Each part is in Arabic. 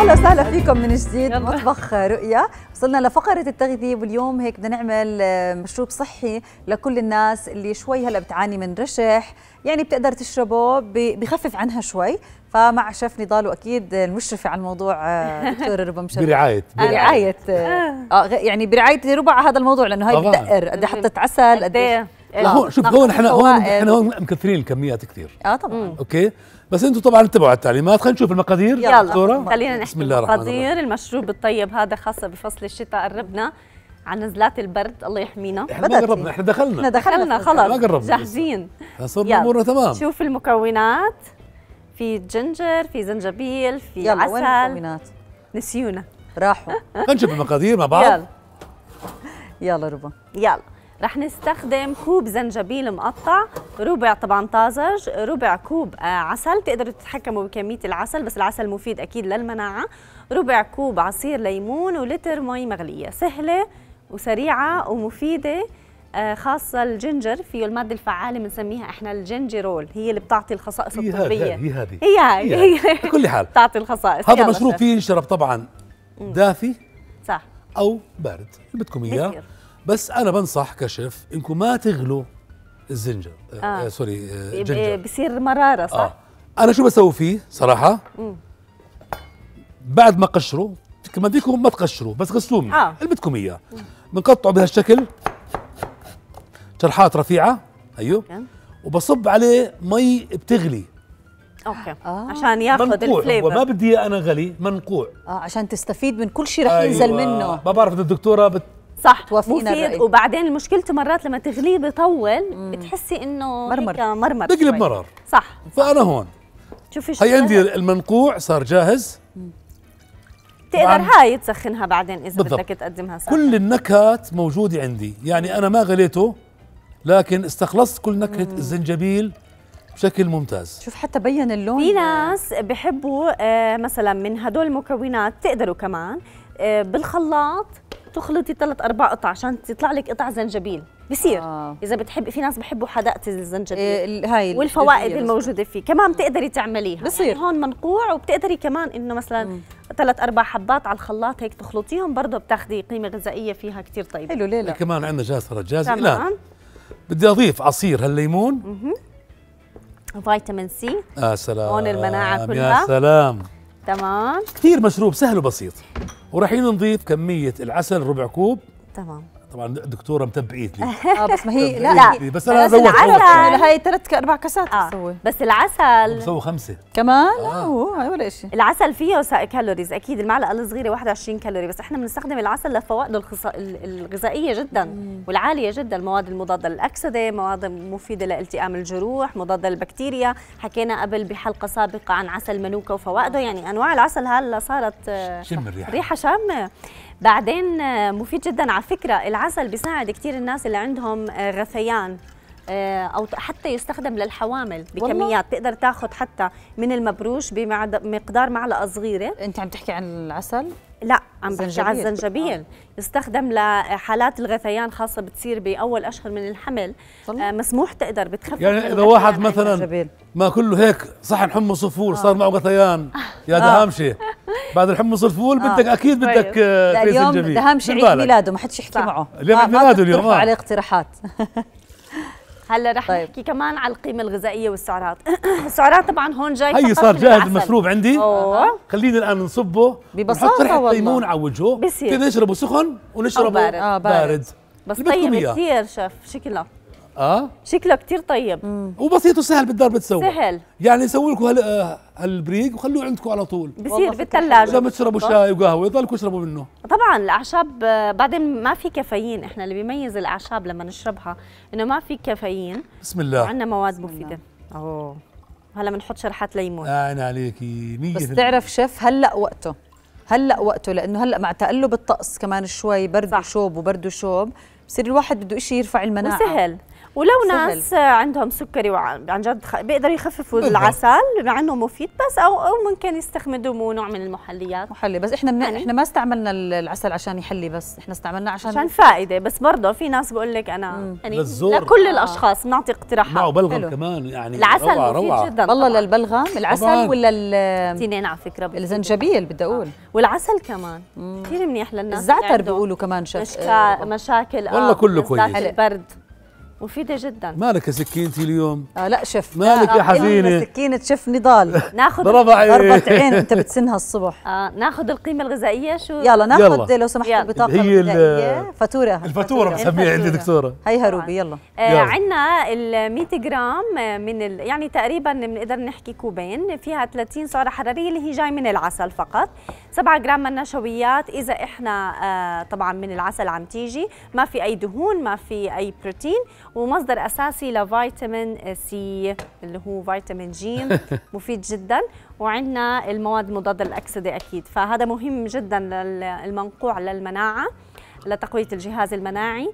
اهلا وسهلا فيكم من جديد يلا. مطبخ رؤيا وصلنا لفقره التغذيه واليوم هيك بدنا نعمل آه، مشروب صحي لكل الناس اللي شوي هلا بتعاني من رشح يعني بتقدر تشربه بخفف عنها شوي فمع شيف نضال واكيد المشرفه على الموضوع آه، دكتور ربا مشرف برعايه برعايه اه, آه. يعني برعايه ربع هذا الموضوع لانه هاي بتدقر قد إيه حطت عسل قد إيه؟ إيه؟ لا هون شوف هون احنا هون احنا هون مكثرين الكميات كثير اه طبعا اوكي بس انتم طبعا اتبعوا على التعليمات خلينا نشوف المقادير يلا دكتوره خلينا نحكي بسم الله الرحمن الرحيم المشروب الطيب هذا خاصه بفصل الشتاء قربنا على نزلات البرد الله يحمينا احنا ما قربنا احنا دخلنا احنا دخلنا, دخلنا خلص ما قربنا جاهزين صرنا امورنا تمام شوف المكونات في جنجر في زنجبيل في يلا عسل وين المكونات؟ نسيونا راحوا خلينا نشوف المقادير مع بعض يلا يلا ربا يلا رح نستخدم كوب زنجبيل مقطع ربع طبعا طازج ربع كوب آه، عسل تقدروا تتحكموا بكمية العسل بس العسل مفيد أكيد للمناعة ربع كوب عصير ليمون ولتر مي مغلية سهلة وسريعة ومفيدة آه، خاصة الجنجر فيه المادة الفعالة بنسميها احنا الجنجرول هي اللي بتعطي الخصائص الطبية هي هذه هي هاي هي هاي بكل حال بتعطي الخصائص هذا مشروب فيه ينشرب طبعا دافي صح او بارد اللي بدكم اياه بس انا بنصح كشف انكم ما تغلوا الزنجر آه. آه, آه، سوري آه بصير مراره صح؟ آه. انا شو بسوي فيه صراحه؟ مم. بعد ما قشروا كما بدكم ما تقشروا بس غسلوه آه. اللي بدكم اياه بنقطعه بهالشكل شرحات رفيعه ايوه وبصب عليه مي بتغلي اوكي آه. عشان ياخذ الفليفر وما بدي اياه انا غلي منقوع اه عشان تستفيد من كل شيء رح أيوة. ينزل منه ما بعرف اذا الدكتوره بت صح توافقين مفيد وبعدين مشكلته مرات لما تغليه بطول مم. بتحسي انه مرمر مرمر بقلب مرر صح فانا هون شوفي شو هي عندي المنقوع صار جاهز تقدر هاي تسخنها بعدين اذا بالضبط. بدك تقدمها صح كل النكهات موجوده عندي يعني انا ما غليته لكن استخلصت كل نكهه مم. الزنجبيل بشكل ممتاز شوف حتى بين اللون في ناس بحبوا آه، مثلا من هدول المكونات تقدروا كمان آه، بالخلاط تخلطي ثلاث اربع قطع عشان تطلع لك قطع زنجبيل بصير آه. اذا بتحبي في ناس بحبوا حدقه الزنجبيل إيه هاي والفوائد الموجوده فيه كمان بتقدري تعمليها يعني بصير يعني هون منقوع وبتقدري كمان انه مثلا ثلاث اربع حبات على الخلاط هيك تخلطيهم برضه بتاخذي قيمه غذائيه فيها كثير طيبه حلو ليه كمان عندنا جاسره جاهزه لا بدي اضيف عصير هالليمون فيتامين سي اه سلام هون المناعه آه، كلها يا سلام تمام كثير مشروب سهل وبسيط ورايحين نضيف كميه العسل ربع كوب تمام طبعا دكتوره متبقيت اه بس ما هي لا لا بس انا زودت العسل هي ثلاث اربع كاسات آه. بسوي بس العسل بسوي خمسه كمان آه. هاي ولا شيء العسل فيه كالوريز اكيد المعلقه الصغيره 21 كالوري بس احنا بنستخدم العسل لفوائده الغذائيه جدا والعاليه جدا المواد المضاده للاكسده مواد مفيده لالتئام الجروح مضاده للبكتيريا حكينا قبل بحلقه سابقه عن عسل منوكه وفوائده يعني انواع العسل هلا صارت آه، شم الريحه ريحه شامه بعدين آه، مفيد جدا على فكره العسل بيساعد كثير الناس اللي عندهم آه، غثيان آه، او حتى يستخدم للحوامل بكميات تقدر تاخذ حتى من المبروش بمقدار معلقه صغيره انت عم تحكي عن العسل لا عم بحكي عن الزنجبيل آه. يستخدم لحالات الغثيان خاصه بتصير باول اشهر من الحمل آه مسموح تقدر بتخفف يعني اذا واحد مثلا ما كله هيك صحن حمص صفور آه. صار معه غثيان يا ده آه. بعد الحمص الفول بدك آه. اكيد بدك طيب. آه اليوم ده اهم شيء عيد ميلاده ما حدش يحكي معه اليوم عيد ميلاده اليوم آه. عليه اقتراحات هلا رح طيب. نحكي كمان على القيمه الغذائيه والسعرات السعرات طبعا هون جاي هي صار جاهز المشروب عندي أوه. خلينا الان نصبه ببساطه ريحه ليمون على وجهه بصير نشربه سخن ونشربه بارد. آه بارد. بارد بس طيب كثير شف شكله اه شكله كثير طيب مم. وبسيط وسهل بالدار بتسوى سهل يعني سوي لكم هال... آه، هالبريق وخلوه عندكم على طول بصير بالثلاجه لما تشربوا شاي وقهوه يضلكم تشربوا منه طبعا الاعشاب آه، بعدين ما في كافيين احنا اللي بيميز الاعشاب لما نشربها انه ما في كافيين بسم الله وعندنا مواد مفيده اوه هلا بنحط شرحات ليمون انا عليكي 100% بس تعرف شيف هلا وقته هلا وقته لانه هلا مع تقلب الطقس كمان شوي برد وشوب وبرد وشوب بصير الواحد بده شيء يرفع المناعه وسهل ولو سهل. ناس عندهم سكري وعن جد بيقدروا يخففوا العسل مع انه مفيد بس او او ممكن يستخدموا نوع من المحليات محلي بس احنا من يعني احنا ما استعملنا العسل عشان يحلي بس احنا استعملنا عشان عشان فائده بس برضه في ناس بقول لك انا يعني لكل آه. الاشخاص بنعطي اقتراحات معه بلغم كمان يعني العسل روعة مفيد روعة. جدا والله للبلغم العسل طبعاً. ولا التنين على فكره الزنجبيل بدي آه. اقول آه. والعسل كمان كثير منيح للناس الزعتر بيقولوا كمان شك... مشكا... آه. مشاكل والله آه، كله كويس البرد مفيده جدا مالك يا سكينتي اليوم آه لا شف مالك يا آه، حزينة؟ سكينه شف نضال ناخذ ضربه عين انت بتسنها الصبح آه ناخذ القيمه الغذائيه شو يلا ناخذ لو سمحت البطاقه هي الغذائيه فاتوره الفاتوره بسميها عندي دكتوره هي هروبي يلا آه عندنا ال 100 جرام آه، من ال... يعني تقريبا بنقدر نحكي كوبين فيها 30 سعره حراريه اللي هي جاي من العسل فقط 7 جرام من نشويات اذا احنا آه، طبعا من العسل عم تيجي ما في اي دهون ما في اي بروتين ومصدر اساسي لفيتامين سي اللي هو فيتامين جيم مفيد جدا وعندنا المواد مضاده للاكسده اكيد فهذا مهم جدا للمنقوع للمناعه لتقويه الجهاز المناعي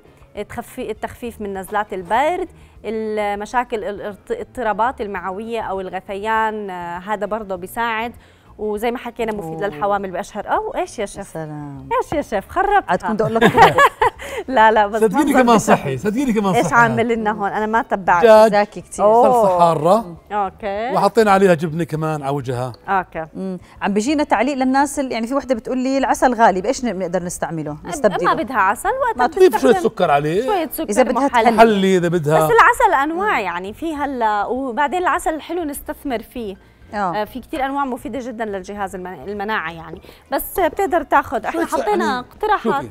التخفيف من نزلات البرد المشاكل الاضطرابات المعويه او الغثيان آه، هذا برضه بيساعد وزي ما حكينا مفيد للحوامل باشهر او ايش يا شيف سلام ايش يا شيف خربتها عاد كنت اقول لك لا لا بس صدقيني كمان صحي صدقيني كمان صحي ايش عامل لنا هون انا ما تبعت زاكي كثير صلصه حاره اوكي وحطينا عليها جبنه كمان على وجهها اوكي مم. عم بيجينا تعليق للناس اللي يعني في وحده بتقول لي العسل غالي بايش نقدر نستعمله نستبدله ما بدها عسل وقتها تضيف شويه سكر عليه شويه سكر اذا بدها تحلي اذا بدها بس العسل انواع يعني في هلا وبعدين العسل الحلو نستثمر فيه أوه. آه، في كثير انواع مفيده جدا للجهاز المناعه يعني بس بتقدر تاخذ احنا حطينا يعني اقتراحات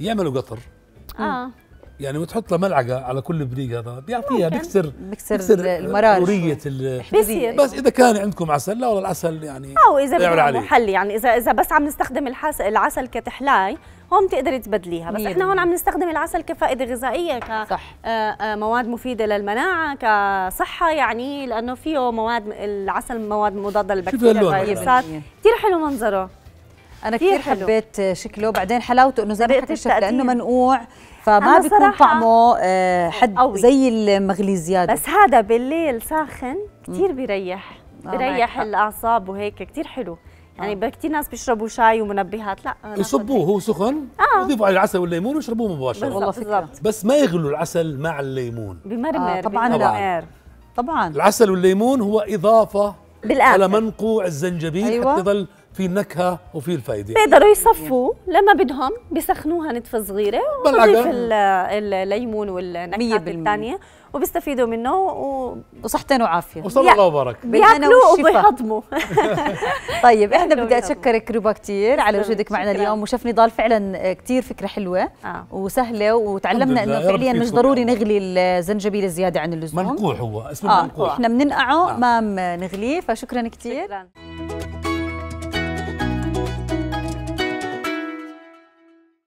يعملوا قطر اه يعني وتحط له ملعقه على كل بريق هذا بيعطيها بيكسر بيكسر, بيكسر المرار قوريه بس اذا كان عندكم عسل لا والله العسل يعني او اذا بدنا محلي يعني اذا اذا بس عم نستخدم العسل كتحلاي هون بتقدري تبدليها بس احنا هون عم نستخدم العسل كفائده غذائيه ك صح. آه، آه، مواد مفيده للمناعه كصحه يعني لانه فيه مواد العسل مواد مضاده للبكتيريا كثير حلو منظره انا كثير حبيت شكله بعدين حلاوته انه زي ما حكى لانه منقوع فما بيكون طعمه آه، حد قوي. زي زياده بس هذا بالليل ساخن كثير بيريح آه، بيريح الاعصاب وهيك كثير حلو يعني آه. كثير ناس بيشربوا شاي ومنبهات لا يصبوه هو سخن آه. يضيفوا على العسل والليمون ويشربوه مباشره والله فكره بس ما يغلوا العسل مع الليمون بمرمر آه طبعا لا طبعا العسل والليمون هو اضافه بالآخر. على منقوع الزنجبيل أيوة. حتى يظل في النكهه وفي الفائده بيقدروا يصفوا لما بدهم بيسخنوها نتفه صغيره وبضيف الليمون والنكهه الثانيه وبيستفيدوا منه و... وصحتين وعافيه وصلى الله وبارك بياكلوا وبيهضموا طيب احنا بدي اتشكرك ربا كثير على وجودك معنا اليوم وشاف نضال فعلا كثير فكره حلوه آه. وسهله وتعلمنا انه فعليا مش ضروري نغلي الزنجبيل زياده عن اللزوم منقوع هو اسمه آه. منقوع احنا بننقعه آه. ما بنغليه فشكرا كثير